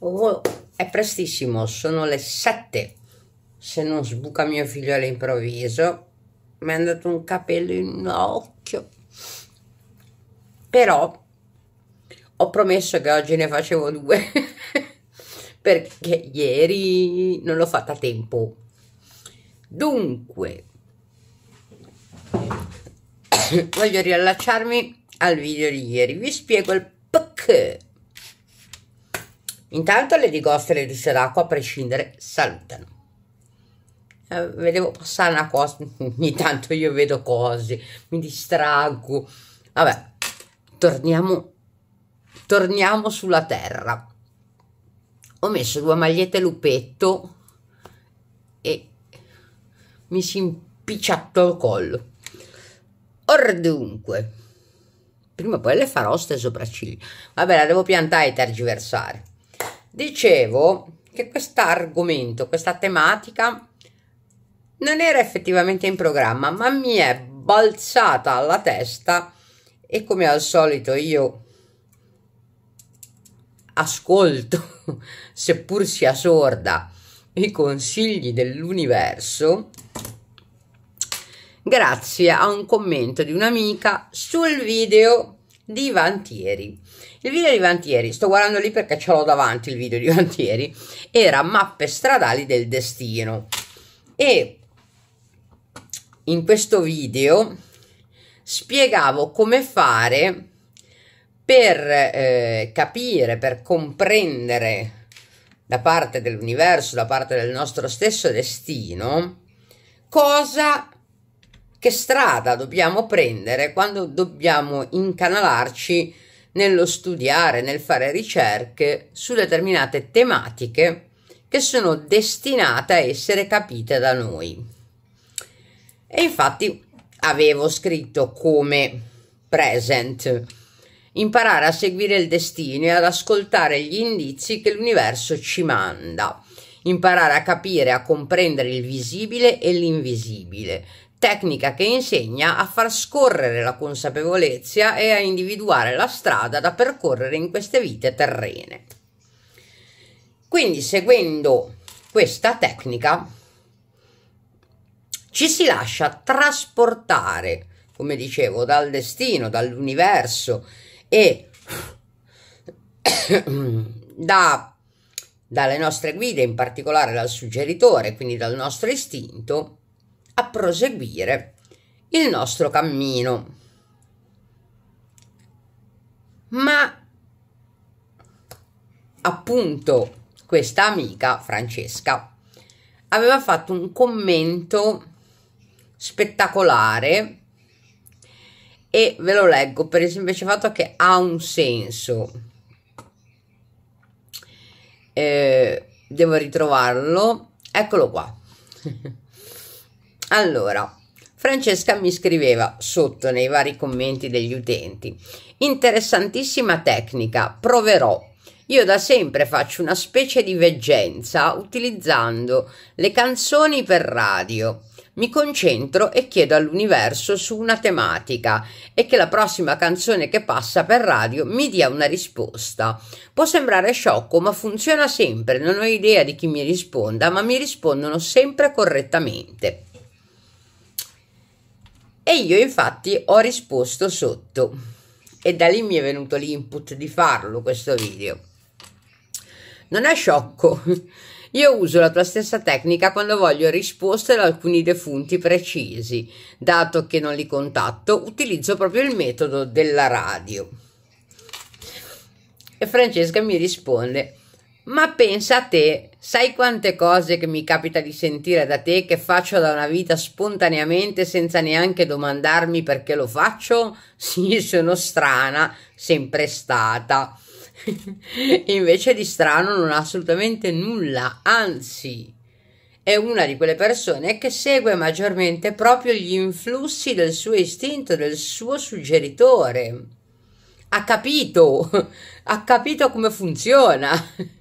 Oh, è prestissimo, sono le 7. Se non sbuca mio figlio all'improvviso, mi è andato un capello in un occhio. Però ho promesso che oggi ne facevo due perché ieri non l'ho fatta a tempo. Dunque, voglio riallacciarmi al video di ieri. Vi spiego il perché Intanto le digoste e le risse d'acqua, a prescindere, salutano. Eh, vedevo passare una cosa, ogni tanto io vedo cose, mi distraggo. Vabbè, torniamo, torniamo sulla terra. Ho messo due magliette lupetto e mi si impicciato il collo. Or dunque, prima o poi le farò ste sopracciglia. Vabbè, la devo piantare e tergiversare. Dicevo che questo argomento, questa tematica non era effettivamente in programma, ma mi è balzata alla testa e come al solito io ascolto, seppur sia sorda, i consigli dell'universo grazie a un commento di un'amica sul video di Vantieri. Il video di Vantieri, sto guardando lì perché ce l'ho davanti il video di Vantieri, era Mappe stradali del destino. E in questo video spiegavo come fare per eh, capire, per comprendere da parte dell'universo, da parte del nostro stesso destino, cosa che strada dobbiamo prendere quando dobbiamo incanalarci nello studiare, nel fare ricerche su determinate tematiche che sono destinate a essere capite da noi. E infatti avevo scritto come present imparare a seguire il destino e ad ascoltare gli indizi che l'universo ci manda imparare a capire, a comprendere il visibile e l'invisibile, tecnica che insegna a far scorrere la consapevolezza e a individuare la strada da percorrere in queste vite terrene. Quindi seguendo questa tecnica ci si lascia trasportare, come dicevo, dal destino, dall'universo e da, dalle nostre guide, in particolare dal suggeritore, quindi dal nostro istinto, a proseguire il nostro cammino. Ma appunto questa amica Francesca aveva fatto un commento spettacolare e ve lo leggo per il semplice fatto che ha un senso. Eh, devo ritrovarlo. Eccolo qua. Allora, Francesca mi scriveva sotto nei vari commenti degli utenti, interessantissima tecnica, proverò. Io da sempre faccio una specie di veggenza utilizzando le canzoni per radio. Mi concentro e chiedo all'universo su una tematica e che la prossima canzone che passa per radio mi dia una risposta. Può sembrare sciocco, ma funziona sempre, non ho idea di chi mi risponda, ma mi rispondono sempre correttamente. E io infatti ho risposto sotto e da lì mi è venuto l'input di farlo questo video. Non è sciocco. Io uso la tua stessa tecnica quando voglio risposte ad alcuni defunti precisi. Dato che non li contatto, utilizzo proprio il metodo della radio. E Francesca mi risponde: ma pensa a te, sai quante cose che mi capita di sentire da te che faccio da una vita spontaneamente senza neanche domandarmi perché lo faccio? Sì, sono strana, sempre stata. Invece di strano non ha assolutamente nulla, anzi è una di quelle persone che segue maggiormente proprio gli influssi del suo istinto, del suo suggeritore. Ha capito, ha capito come funziona.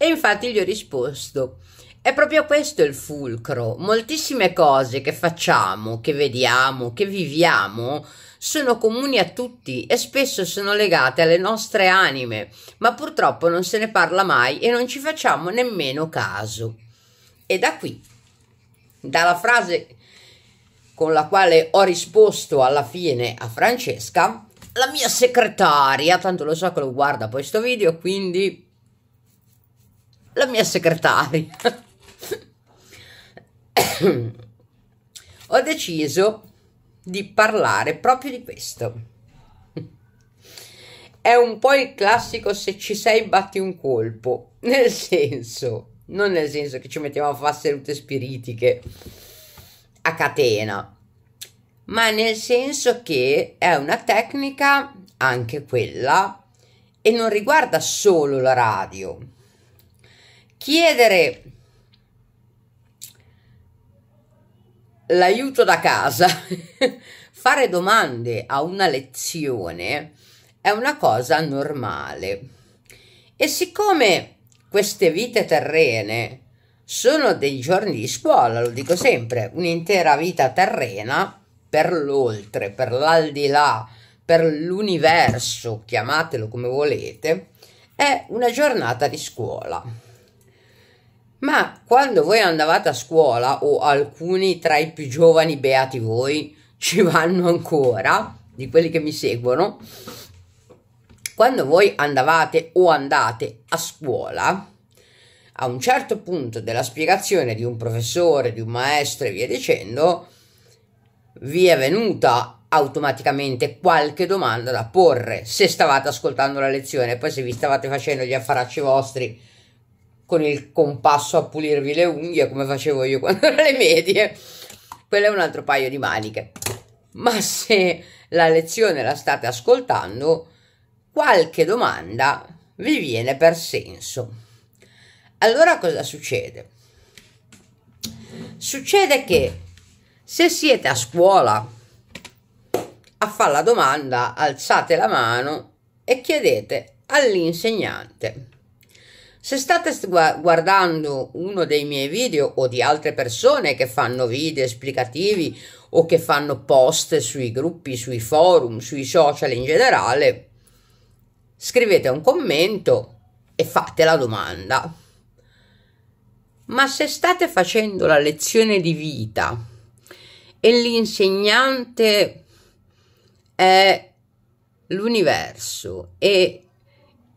E infatti gli ho risposto. È proprio questo il fulcro. Moltissime cose che facciamo, che vediamo, che viviamo sono comuni a tutti e spesso sono legate alle nostre anime, ma purtroppo non se ne parla mai e non ci facciamo nemmeno caso. E da qui, dalla frase con la quale ho risposto alla fine a Francesca, la mia segretaria, tanto lo so che lo guarda poi sto video, quindi la mia segretaria. Ho deciso di parlare proprio di questo. È un po' il classico se ci sei batti un colpo, nel senso, non nel senso che ci mettiamo a fare sedute spiritiche a catena, ma nel senso che è una tecnica anche quella e non riguarda solo la radio, chiedere l'aiuto da casa, fare domande a una lezione è una cosa normale. E siccome queste vite terrene sono dei giorni di scuola, lo dico sempre, un'intera vita terrena per l'oltre, per l'aldilà, per l'universo, chiamatelo come volete, è una giornata di scuola. Ma quando voi andavate a scuola, o alcuni tra i più giovani beati voi ci vanno ancora, di quelli che mi seguono, quando voi andavate o andate a scuola, a un certo punto della spiegazione di un professore, di un maestro e via dicendo, vi è venuta automaticamente qualche domanda da porre se stavate ascoltando la lezione, poi se vi stavate facendo gli affaracci vostri con il compasso a pulirvi le unghie come facevo io quando ero alle medie, quello è un altro paio di maniche. Ma se la lezione la state ascoltando, qualche domanda vi viene per senso. Allora cosa succede? Succede che se siete a scuola a fare la domanda, alzate la mano e chiedete all'insegnante se state guardando uno dei miei video o di altre persone che fanno video esplicativi o che fanno post sui gruppi, sui forum, sui social in generale, scrivete un commento e fate la domanda. Ma se state facendo la lezione di vita e l'insegnante è l'universo e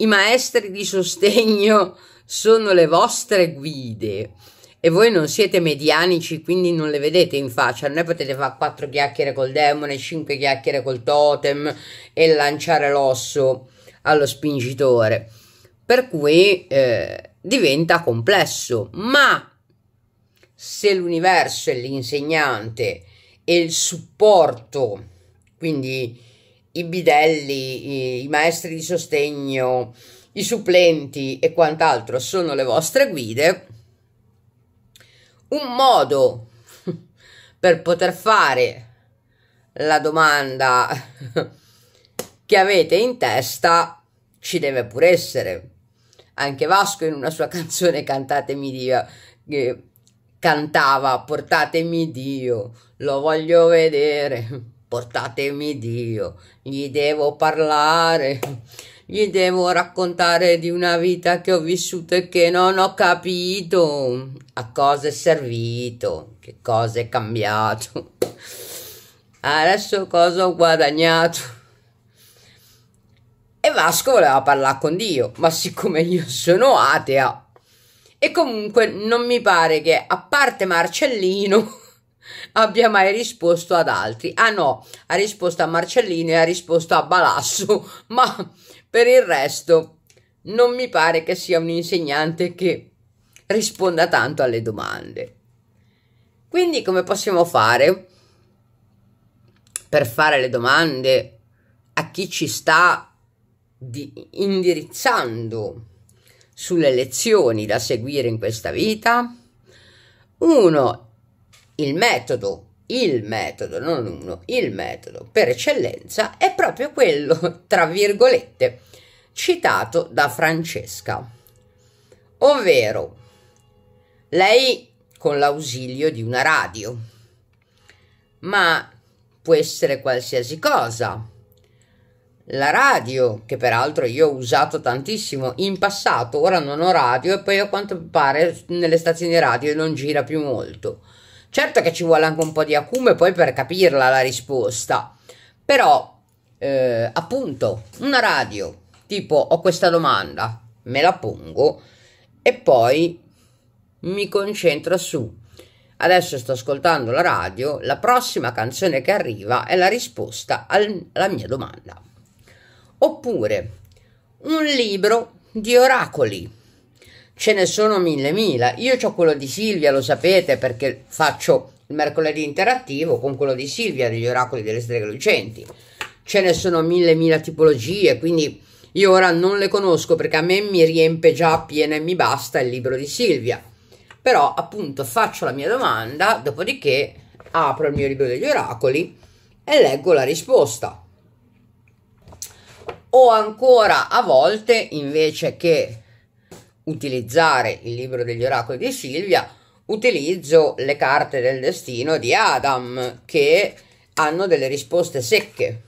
i maestri di sostegno sono le vostre guide e voi non siete medianici, quindi non le vedete in faccia. Non è potete fare quattro chiacchiere col demone, cinque chiacchiere col totem e lanciare l'osso allo spingitore. Per cui eh, diventa complesso, ma se l'universo è l'insegnante e il supporto, quindi i bidelli, i, i maestri di sostegno, i supplenti e quant'altro sono le vostre guide, un modo per poter fare la domanda che avete in testa ci deve pure essere. Anche Vasco in una sua canzone Cantatemi Dio eh, cantava Portatemi Dio, lo voglio vedere portatemi Dio, gli devo parlare, gli devo raccontare di una vita che ho vissuto e che non ho capito, a cosa è servito, che cosa è cambiato, adesso cosa ho guadagnato. E Vasco voleva parlare con Dio, ma siccome io sono atea, e comunque non mi pare che, a parte Marcellino, abbia mai risposto ad altri. Ah no, ha risposto a Marcellino e ha risposto a Balasso, ma per il resto non mi pare che sia un insegnante che risponda tanto alle domande. Quindi come possiamo fare per fare le domande a chi ci sta indirizzando sulle lezioni da seguire in questa vita? Uno il metodo, il metodo, non uno, il metodo per eccellenza è proprio quello, tra virgolette, citato da Francesca, ovvero lei con l'ausilio di una radio, ma può essere qualsiasi cosa. La radio, che peraltro io ho usato tantissimo in passato, ora non ho radio e poi a quanto pare nelle stazioni radio non gira più molto Certo che ci vuole anche un po' di acume poi per capirla la risposta, però eh, appunto una radio tipo ho questa domanda, me la pongo e poi mi concentro su. Adesso sto ascoltando la radio, la prossima canzone che arriva è la risposta al, alla mia domanda. Oppure un libro di oracoli ce ne sono mille mila. Io ho quello di Silvia, lo sapete, perché faccio il mercoledì interattivo con quello di Silvia degli oracoli delle streghe lucenti. Ce ne sono mille mila tipologie, quindi io ora non le conosco perché a me mi riempie già piena e mi basta il libro di Silvia. Però appunto faccio la mia domanda, dopodiché apro il mio libro degli oracoli e leggo la risposta. O ancora a volte invece che utilizzare il libro degli oracoli di Silvia, utilizzo le carte del destino di Adam che hanno delle risposte secche.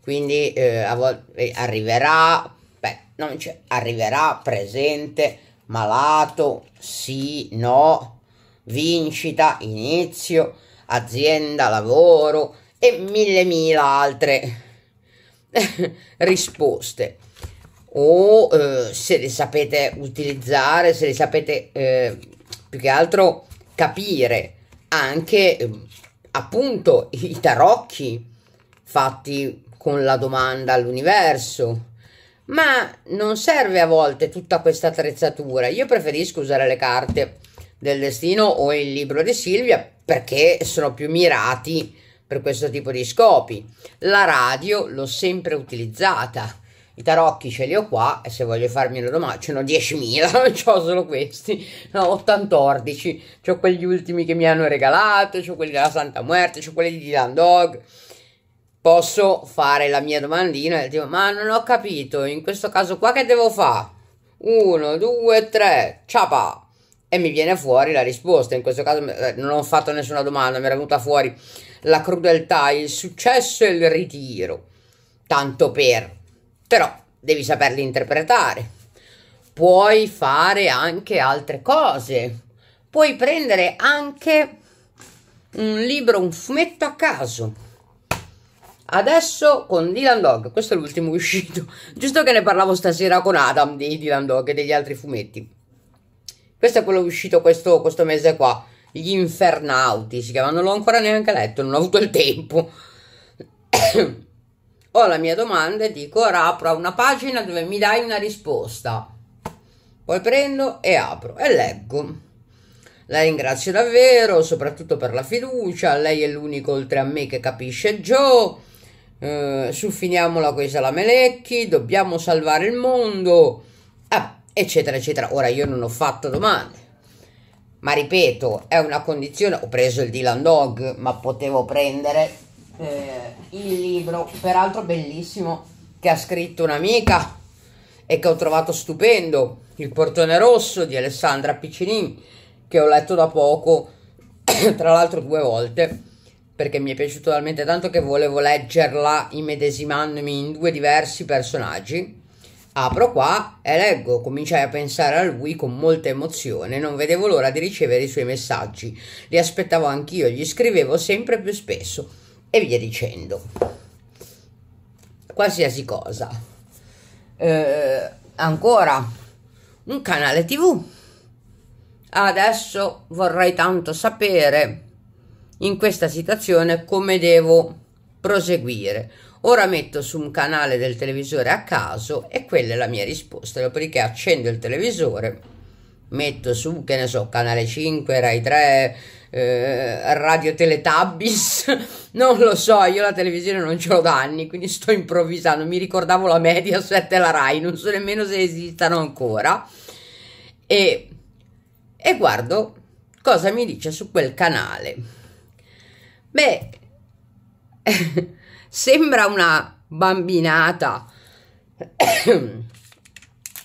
Quindi eh, volte, eh, arriverà, beh, non c'è, arriverà presente, malato, sì, no, vincita, inizio, azienda, lavoro e mille mila altre risposte o eh, se li sapete utilizzare, se li sapete eh, più che altro capire anche eh, appunto i tarocchi fatti con la domanda all'universo. Ma non serve a volte tutta questa attrezzatura. Io preferisco usare le carte del destino o il libro di Silvia perché sono più mirati per questo tipo di scopi. La radio l'ho sempre utilizzata i tarocchi ce li ho qua e se voglio farmi una domanda, ce ne ho 10.000, non ho solo questi, no, 814, ho quegli ultimi che mi hanno regalato, ho quelli della Santa Muerte, ho quelli di Dylan Dog. Posso fare la mia domandina e dico, ma non ho capito, in questo caso qua che devo fare? Uno, due, tre, ciapa! E mi viene fuori la risposta, in questo caso eh, non ho fatto nessuna domanda, mi era venuta fuori la crudeltà, il successo e il ritiro. Tanto per però devi saperli interpretare. Puoi fare anche altre cose. Puoi prendere anche un libro, un fumetto a caso. Adesso con Dylan Dog, questo è l'ultimo uscito, giusto che ne parlavo stasera con Adam di Dylan Dog e degli altri fumetti. Questo è quello uscito questo, questo mese qua, Gli Infernauti si chiama, non l'ho ancora neanche letto, non ho avuto il tempo. ho la mia domanda e dico ora apro una pagina dove mi dai una risposta. Poi prendo e apro e leggo. La ringrazio davvero, soprattutto per la fiducia, lei è l'unico oltre a me che capisce Joe. Eh, su finiamola coi salamelecchi, dobbiamo salvare il mondo, ah, eccetera, eccetera. Ora io non ho fatto domande. Ma ripeto, è una condizione, ho preso il Dylan Dog, ma potevo prendere eh, il libro, peraltro bellissimo, che ha scritto un'amica e che ho trovato stupendo, Il portone rosso di Alessandra Piccinin, che ho letto da poco, tra l'altro due volte, perché mi è piaciuto talmente tanto che volevo leggerla immedesimandomi in due diversi personaggi. Apro qua e leggo, cominciai a pensare a lui con molta emozione, non vedevo l'ora di ricevere i suoi messaggi. Li aspettavo anch'io, gli scrivevo sempre più spesso e via dicendo. Qualsiasi cosa. Eh, ancora un canale tv. Adesso vorrei tanto sapere in questa situazione come devo proseguire. Ora metto su un canale del televisore a caso e quella è la mia risposta, dopodiché accendo il televisore, metto su, che ne so, canale 5, Rai 3, eh, Radio Teletabbis, non lo so, io la televisione non ce l'ho da anni, quindi sto improvvisando, mi ricordavo la Mediaset e la Rai, non so nemmeno se esistano ancora, e, e guardo cosa mi dice su quel canale. Beh, sembra una bambinata,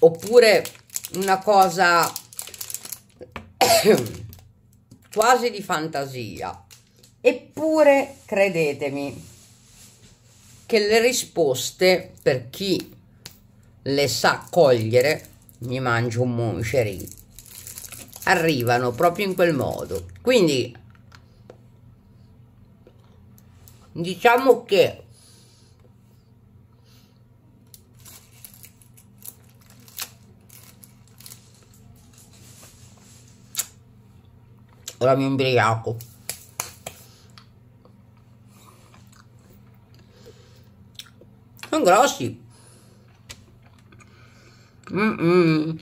oppure una cosa quasi di fantasia. Eppure, credetemi, che le risposte, per chi le sa cogliere, mi mangio un moncherì, arrivano proprio in quel modo. Quindi, diciamo che ora mi ubriaco sono grossi mm -mm.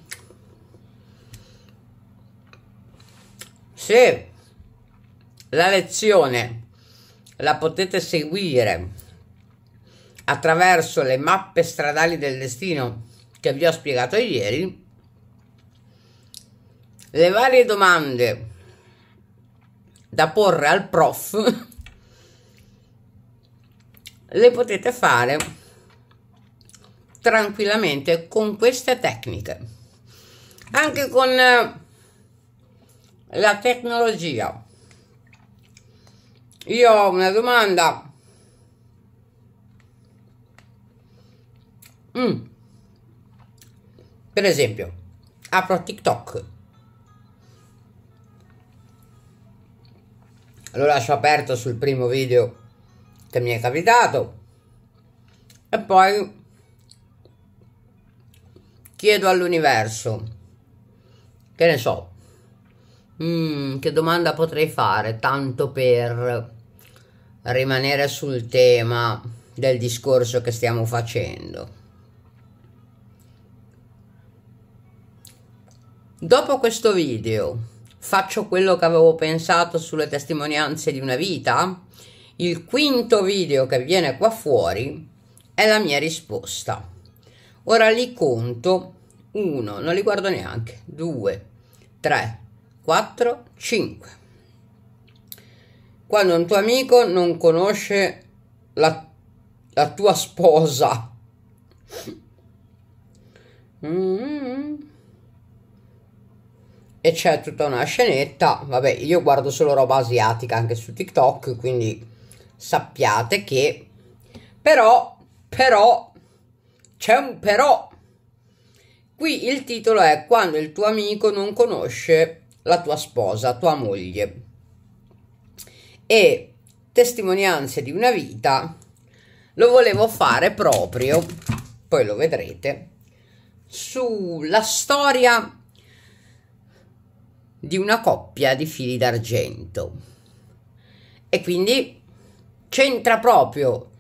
se la lezione la potete seguire attraverso le mappe stradali del destino che vi ho spiegato ieri, le varie domande da porre al prof le potete fare tranquillamente con queste tecniche anche con eh, la tecnologia io ho una domanda mm. per esempio apro tiktok lo lascio aperto sul primo video che mi è capitato e poi chiedo all'universo che ne so mm, che domanda potrei fare tanto per rimanere sul tema del discorso che stiamo facendo dopo questo video faccio quello che avevo pensato sulle testimonianze di una vita? Il quinto video che viene qua fuori è la mia risposta. Ora li conto uno, non li guardo neanche, due, tre, quattro, cinque. Quando un tuo amico non conosce la, la tua sposa. Mm-hmm e c'è tutta una scenetta. Vabbè, io guardo solo roba asiatica anche su TikTok, quindi sappiate che però però c'è un però. Qui il titolo è quando il tuo amico non conosce la tua sposa, tua moglie. E testimonianze di una vita lo volevo fare proprio, poi lo vedrete, sulla storia di una coppia di fili d'argento. E quindi c'entra proprio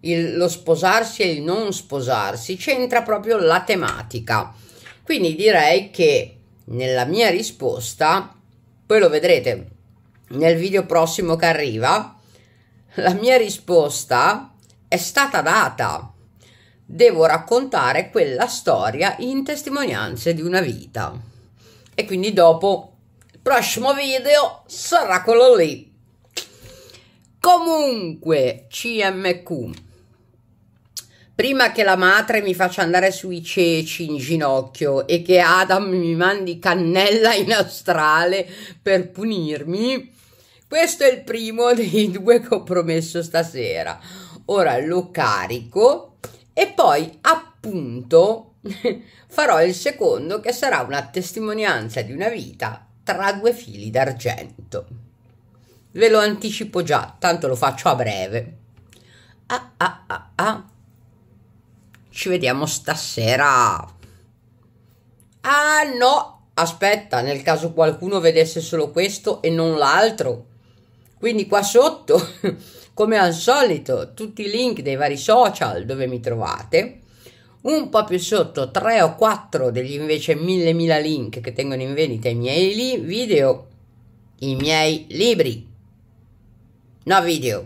il, lo sposarsi e il non sposarsi, c'entra proprio la tematica. Quindi direi che nella mia risposta, poi lo vedrete nel video prossimo che arriva, la mia risposta è stata data. Devo raccontare quella storia in testimonianze di una vita. E quindi dopo prossimo video sarà quello lì. Comunque, CMQ, prima che la madre mi faccia andare sui ceci in ginocchio e che Adam mi mandi cannella in astrale per punirmi, questo è il primo dei due che ho promesso stasera. Ora lo carico e poi appunto farò il secondo che sarà una testimonianza di una vita tra due fili d'argento. Ve lo anticipo già, tanto lo faccio a breve. Ah ah ah ah. Ci vediamo stasera. Ah no, aspetta, nel caso qualcuno vedesse solo questo e non l'altro. Quindi qua sotto, come al solito, tutti i link dei vari social dove mi trovate un po' più sotto 3 o 4 degli invece 1000.000 link che tengono in vendita i miei video, i miei libri. No video.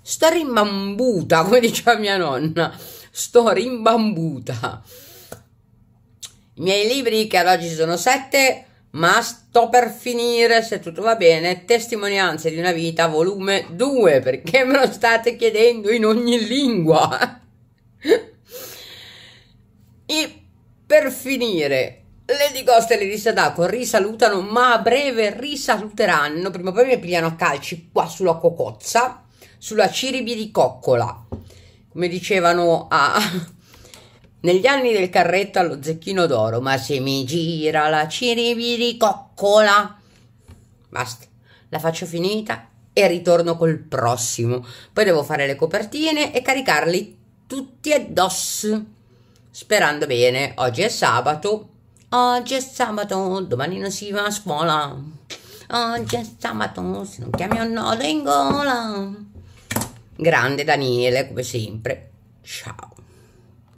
Sto rimbambuta, come diceva mia nonna. Sto rimbambuta. I miei libri che ad oggi sono 7, ma sto per finire, se tutto va bene, Testimonianze di una vita, volume 2, perché me lo state chiedendo in ogni lingua. E per finire, Lady Ghost e Lady Sadako risalutano, ma a breve risaluteranno. Prima o poi mi pigliano a calci qua sulla cocozza, sulla ciribi di coccola. Come dicevano a... negli anni del carretto allo zecchino d'oro. Ma se mi gira la ciribi coccola... Basta, la faccio finita e ritorno col prossimo. Poi devo fare le copertine e caricarli tutti addosso sperando bene. Oggi è sabato. Oggi è sabato, domani non si va a scuola. Oggi è sabato, se non chiami un nodo in gola. Grande Daniele, come sempre. Ciao.